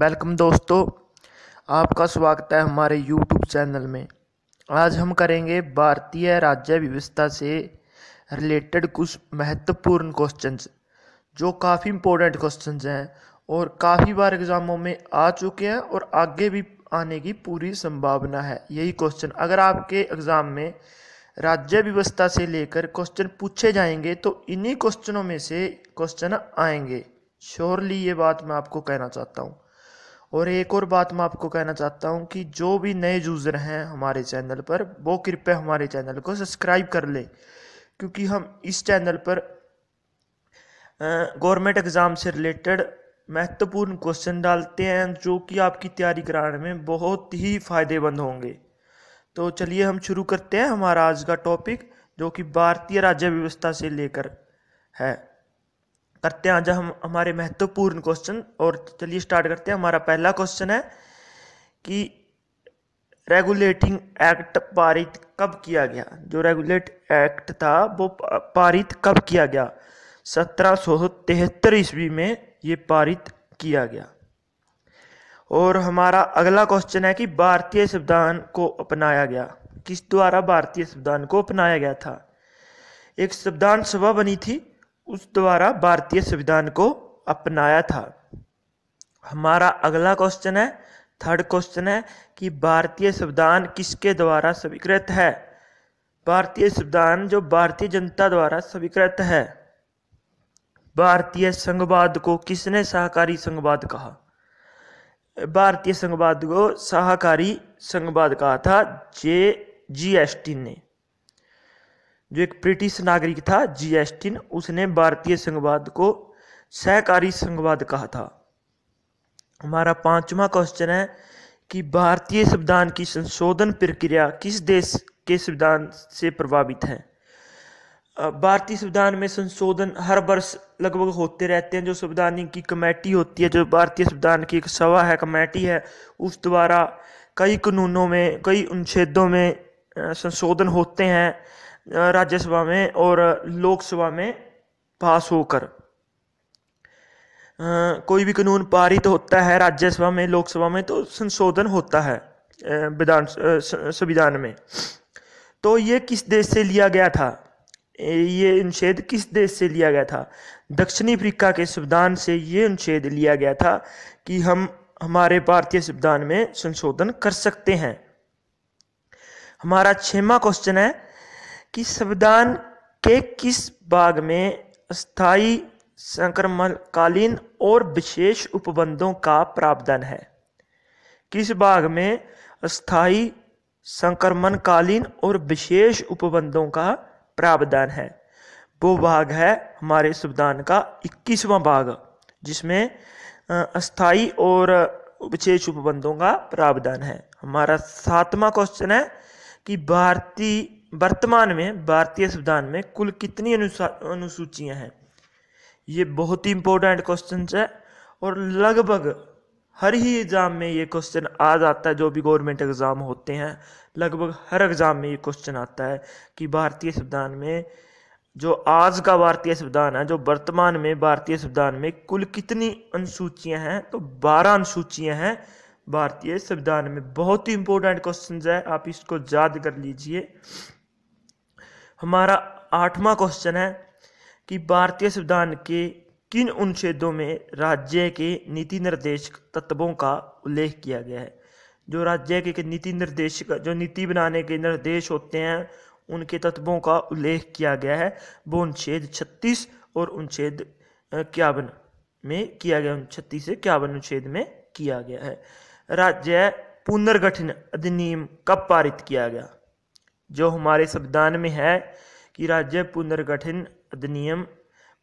welcome दोस्तों आपका स्वागत है हमारे यूट्यूब चैनल में आज हम करेंगे भारतीय राज्य व्यवस्था से रिलेटेड कुछ महत्वपूर्ण क्वेश्चंस जो काफ़ी इम्पोर्टेंट क्वेश्चंस हैं और काफ़ी बार एग्ज़ामों में आ चुके हैं और आगे भी आने की पूरी संभावना है यही क्वेश्चन अगर आपके एग्ज़ाम में राज्य व्यवस्था से लेकर क्वेश्चन पूछे जाएंगे तो इन्हीं क्वेश्चनों में से क्वेश्चन आएंगे श्योरली ये बात मैं आपको कहना चाहता हूँ और एक और बात मैं आपको कहना चाहता हूँ कि जो भी नए यूज़र हैं हमारे चैनल पर वो कृपया हमारे चैनल को सब्सक्राइब कर ले क्योंकि हम इस चैनल पर गवर्नमेंट एग्ज़ाम से रिलेटेड महत्वपूर्ण क्वेश्चन डालते हैं जो कि आपकी तैयारी कराने में बहुत ही फ़ायदेमंद होंगे तो चलिए हम शुरू करते हैं हमारा आज का टॉपिक जो कि भारतीय राज्य व्यवस्था से लेकर है करते हैं आज हम हमारे महत्वपूर्ण क्वेश्चन और चलिए स्टार्ट करते हैं हमारा पहला क्वेश्चन है कि रेगुलेटिंग एक्ट पारित कब किया गया जो रेगुलेट एक्ट था वो पारित कब किया गया सत्रह सौ तिहत्तर ईस्वी में ये पारित किया गया और हमारा अगला क्वेश्चन है कि भारतीय संविधान को अपनाया गया किस द्वारा भारतीय संविधान को अपनाया गया था एक संविधान सभा बनी थी उस द्वारा भारतीय संविधान को अपनाया था हमारा अगला क्वेश्चन है थर्ड क्वेश्चन है कि भारतीय संविधान किसके द्वारा स्वीकृत है भारतीय संविधान जो भारतीय जनता द्वारा स्वीकृत है भारतीय संघवाद को किसने सहकारी संघवाद कहा भारतीय संघवाद को सहकारी संघवाद कहा था जे जीएसटी ने जो एक ब्रिटिश नागरिक था जी एस्टिन उसने भारतीय संघवाद को सहकारी संघवाद कहा था हमारा पांचवा क्वेश्चन है कि भारतीय संविधान की संशोधन प्रक्रिया किस देश के संविधान से प्रभावित है भारतीय संविधान में संशोधन हर वर्ष लगभग होते रहते हैं जो संविधान की कमेटी होती है जो भारतीय संविधान की एक सभा है कमेटी है उस द्वारा कई कानूनों में कई अनुच्छेदों में संशोधन होते हैं राज्यसभा में और लोकसभा में पास होकर कोई भी कानून पारित तो होता है राज्यसभा में लोकसभा में तो संशोधन होता है विधान संविधान में तो ये किस देश से लिया गया था ये अनुच्छेद किस देश से लिया गया था दक्षिणी अफ्रीका के संविधान से ये अनुच्छेद लिया गया था कि हम हमारे भारतीय संविधान में संशोधन कर सकते हैं हमारा छेवा क्वेश्चन है संविधान के किस भाग में अस्थायी संक्रमणकालीन और विशेष उपबंधों का प्रावधान है किस भाग में स्थायी संक्रमणकालीन और विशेष उपबंधों का प्रावधान है वो भाग है हमारे संविधान का इक्कीसवां भाग जिसमें अस्थाई और विशेष उपबंधों का प्रावधान है हमारा सातवां क्वेश्चन है कि भारतीय वर्तमान में भारतीय संविधान में कुल कितनी अनुसूचियां हैं ये बहुत ही इंपॉर्टेंट क्वेश्चन है और लगभग हर ही एग्ज़ाम में ये क्वेश्चन आ जाता है जो भी गवर्नमेंट एग्ज़ाम होते हैं लगभग हर एग्ज़ाम में ये क्वेश्चन आता है कि भारतीय संविधान में जो आज का भारतीय संविधान है जो वर्तमान में भारतीय संविधान में कुल कितनी अनुसूचियां हैं तो बारह अनुसूचियां हैं भारतीय संविधान में बहुत ही इंपॉर्टेंट क्वेश्चन है आप इसको याद कर लीजिए हमारा आठवां क्वेश्चन है कि भारतीय संविधान के किन अनुच्छेदों में राज्य के नीति निर्देशक तत्वों का उल्लेख किया गया है जो राज्य के नीति निर्देशक जो नीति बनाने के निर्देश होते हैं उनके तत्वों का उल्लेख किया गया है वो अनुच्छेद छत्तीस और अनुच्छेद इक्यावन में किया गया छत्तीस से इक्यावन अनुच्छेद में किया गया है राज्य पुनर्गठन अधिनियम कब पारित किया गया जो हमारे संविधान में है कि राज्य पुनर्गठन अधिनियम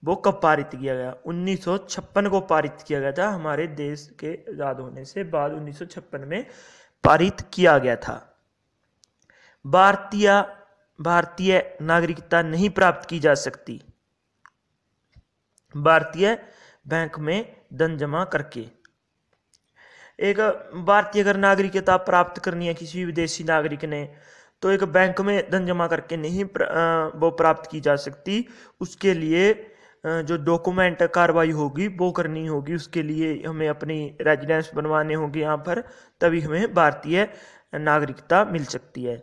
वो कब पारित किया गया उन्नीस को पारित किया गया था हमारे देश के आज़ाद होने से बाद उन्नीस में पारित किया गया था भारतीय भारतीय नागरिकता नहीं प्राप्त की जा सकती भारतीय बैंक में धन जमा करके एक भारतीय अगर नागरिकता प्राप्त करनी है किसी विदेशी नागरिक ने तो एक बैंक में धन जमा करके नहीं प्र, वो प्राप्त की जा सकती उसके लिए जो डॉक्यूमेंट कार्रवाई होगी वो करनी होगी उसके लिए हमें अपनी रेजिडेंस बनवाने होंगे यहाँ पर तभी हमें भारतीय नागरिकता मिल सकती है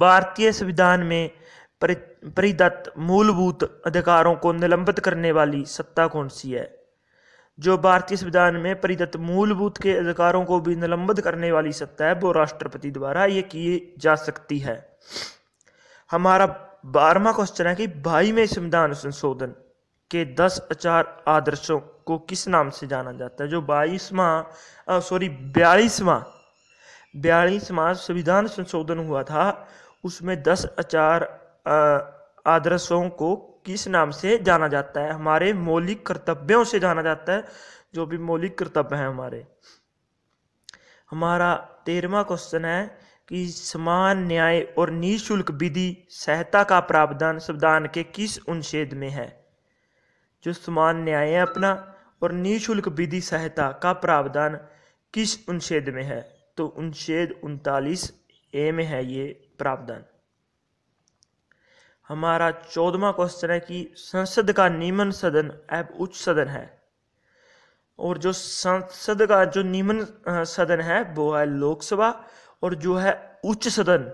भारतीय संविधान में परिदत्त मूलभूत अधिकारों को निलंबित करने वाली सत्ता कौन सी है जो भारतीय संविधान में परिदत्त मूलभूत के अधिकारों को भी निलंबित करने वाली सत्ता है वो राष्ट्रपति द्वारा ये की जा सकती है हमारा बारहवा क्वेश्चन है कि बाईवें संविधान संशोधन के दस आचार आदर्शों को किस नाम से जाना जाता है जो बाईसवा सॉरी बयालीसवा बयालीसवा संविधान संशोधन हुआ था उसमें दस आचार आदर्शों को किस नाम से जाना जाता है हमारे मौलिक कर्तव्यों से जाना जाता है जो भी मौलिक कर्तव्य हैं हमारे हमारा तेरहवा क्वेश्चन है कि समान न्याय और निःशुल्क विधि सहायता का प्रावधान संविधान के किस अनुच्छेद में है जो समान न्याय है अपना और निःशुल्क विधि सहायता का प्रावधान किस अनुच्छेद में है तो अनुच्छेद उनतालीस ए में है ये प्रावधान हमारा चौदवा क्वेश्चन है कि संसद का नियमन सदन एवं उच्च सदन है और जो संसद का जो नियमन सदन है वो है लोकसभा और जो है उच्च सदन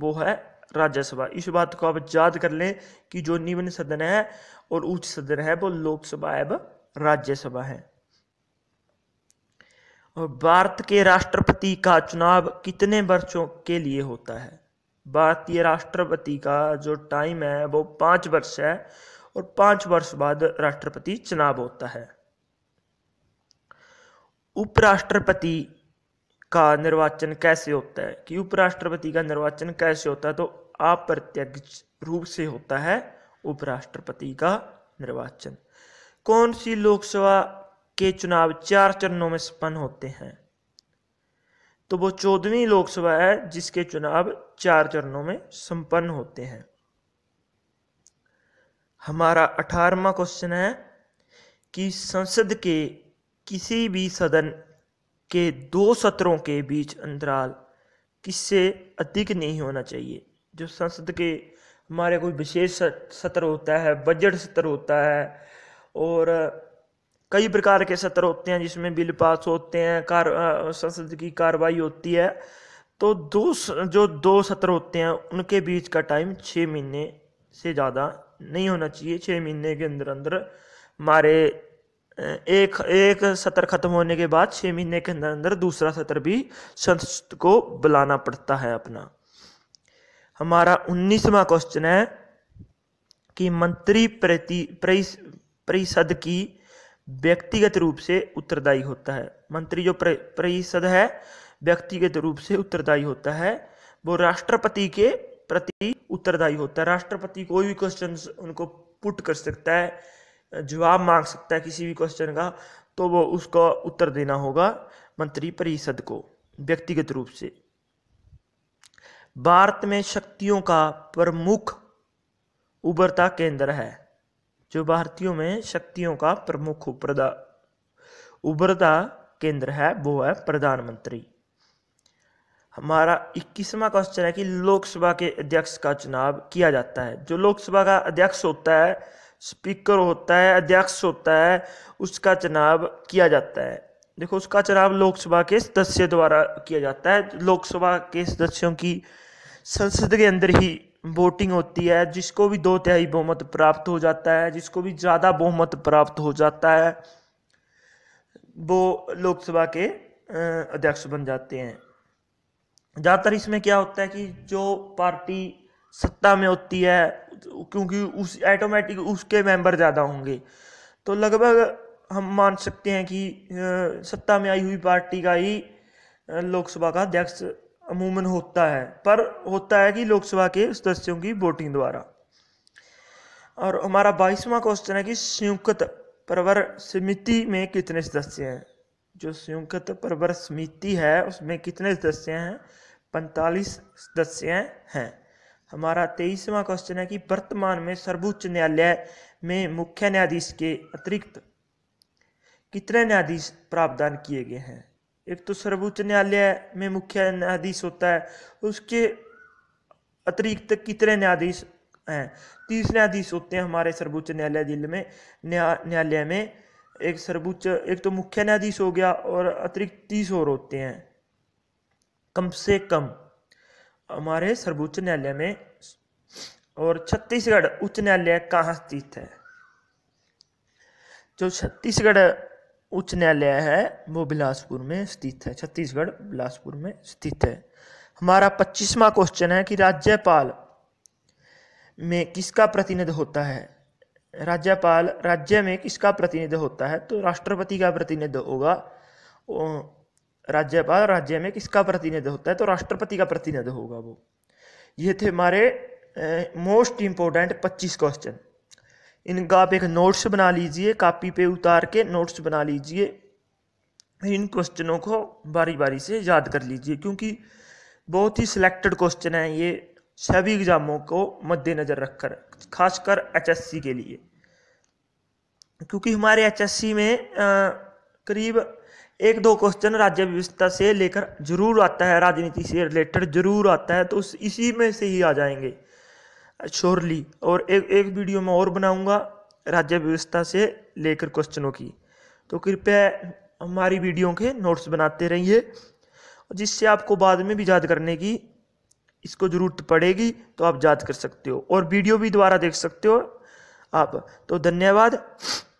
वो है राज्यसभा इस बात को आप याद कर लें कि जो निम्न सदन है और उच्च सदन है वो लोकसभा एवं राज्यसभा है और भारत के राष्ट्रपति का चुनाव कितने वर्षों के लिए होता है भारतीय राष्ट्रपति का जो टाइम है वो पाँच वर्ष है और पाँच वर्ष बाद राष्ट्रपति चुनाव होता है उपराष्ट्रपति का निर्वाचन कैसे होता है कि उपराष्ट्रपति का निर्वाचन कैसे होता है तो अप्रत्यक्ष रूप से होता है उपराष्ट्रपति का निर्वाचन कौन सी लोकसभा के चुनाव चार चरणों में संपन्न होते हैं तो वो चौदहवीं लोकसभा है जिसके चुनाव चार चरणों में संपन्न होते हैं हमारा अठारवा क्वेश्चन है कि संसद के किसी भी सदन के दो सत्रों के बीच अंतराल किससे अधिक नहीं होना चाहिए जो संसद के हमारे कोई विशेष सत्र होता है बजट सत्र होता है और कई प्रकार के सत्र होते हैं जिसमें बिल पास होते हैं कार संसद की कार्रवाई होती है तो दो जो दो सत्र होते हैं उनके बीच का टाइम छः महीने से ज़्यादा नहीं होना चाहिए छः महीने के अंदर अंदर हमारे एक एक सत्र खत्म होने के बाद छः महीने के अंदर अंदर दूसरा सत्र भी संसद को बुलाना पड़ता है अपना हमारा उन्नीसवा क्वेश्चन है कि मंत्री प्रति परिषद की व्यक्तिगत रूप से उत्तरदायी होता है मंत्री जो परिषद है व्यक्तिगत रूप से उत्तरदायी होता है वो राष्ट्रपति के प्रति उत्तरदायी होता है राष्ट्रपति कोई भी क्वेश्चन उनको पुट कर सकता है जवाब मांग सकता है किसी भी क्वेश्चन का तो वो उसका उत्तर देना होगा मंत्री परिषद को व्यक्तिगत रूप से भारत में शक्तियों का प्रमुख उभरता केंद्र है जो भारतीयों में शक्तियों का प्रमुख उपरदा उभरदा केंद्र है वो है प्रधानमंत्री हमारा इक्कीसवा क्वेश्चन है कि लोकसभा के अध्यक्ष का चुनाव किया जाता है जो लोकसभा का अध्यक्ष होता है स्पीकर होता है अध्यक्ष होता है उसका चुनाव किया जाता है देखो उसका चुनाव लोकसभा के सदस्य द्वारा किया जाता है लोकसभा के सदस्यों की संसद के अंदर ही वोटिंग होती है जिसको भी दो तिहाई बहुमत प्राप्त हो जाता है जिसको भी ज़्यादा बहुमत प्राप्त हो जाता है वो लोकसभा के अध्यक्ष बन जाते हैं ज़्यादातर इसमें क्या होता है कि जो पार्टी सत्ता में होती है क्योंकि उस ऐटोमेटिक उसके मेंबर ज़्यादा होंगे तो लगभग हम मान सकते हैं कि सत्ता में आई हुई पार्टी का ही लोकसभा का अध्यक्ष अमूमन होता है पर होता है कि लोकसभा के सदस्यों की वोटिंग द्वारा और हमारा बाईसवा क्वेश्चन है कि संयुक्त प्रवर समिति में कितने सदस्य हैं जो संयुक्त परवर समिति है उसमें कितने सदस्य हैं पैंतालीस सदस्य हैं हमारा तेईसवा क्वेश्चन है कि वर्तमान में सर्वोच्च न्यायालय में मुख्य न्यायाधीश के अतिरिक्त कितने न्यायाधीश प्रावधान किए गए हैं एक तो सर्वोच्च न्यायालय में मुख्य न्यायाधीश होता है उसके अतिरिक्त कितने न्यायाधीश हैं तीस न्यायाधीश होते हैं हमारे सर्वोच्च न्यायालय जिले में न्यायालय में एक सर्वोच्च एक तो मुख्य न्यायाधीश हो गया और अतिरिक्त तीस और होते हैं कम से कम हमारे सर्वोच्च न्यायालय में और छत्तीसगढ़ उच्च न्यायालय कहाँ स्थित है जो छत्तीसगढ़ उच्च न्यायालय है वो बिलासपुर में स्थित है छत्तीसगढ़ बिलासपुर में स्थित है हमारा पच्चीसवा क्वेश्चन है कि राज्यपाल में किसका प्रतिनिधि होता है राज्यपाल राज्य में किसका प्रतिनिधि होता है तो राष्ट्रपति का प्रतिनिधि होगा राज्यपाल राज्य में किसका प्रतिनिधि होता है तो राष्ट्रपति का प्रतिनिधि होगा वो ये थे हमारे मोस्ट इंपोर्टेंट पच्चीस क्वेश्चन इनका आप एक नोट्स बना लीजिए कापी पे उतार के नोट्स बना लीजिए इन क्वेश्चनों को बारी बारी से याद कर लीजिए क्योंकि बहुत ही सिलेक्टेड क्वेश्चन है ये सभी एग्ज़ामों को मद्देनज़र रखकर खासकर एचएससी के लिए क्योंकि हमारे एचएससी में आ, करीब एक दो क्वेश्चन राज्य व्यवस्था से लेकर जरूर आता है राजनीति से रिलेटेड जरूर आता है तो उस इसी में से ही आ जाएंगे शोरली और एक एक वीडियो में और बनाऊंगा राज्य व्यवस्था से लेकर क्वेश्चनों की तो कृपया हमारी वीडियो के नोट्स बनाते रहिए जिससे आपको बाद में भी याद करने की इसको ज़रूरत पड़ेगी तो आप याद कर सकते हो और वीडियो भी दोबारा देख सकते हो आप तो धन्यवाद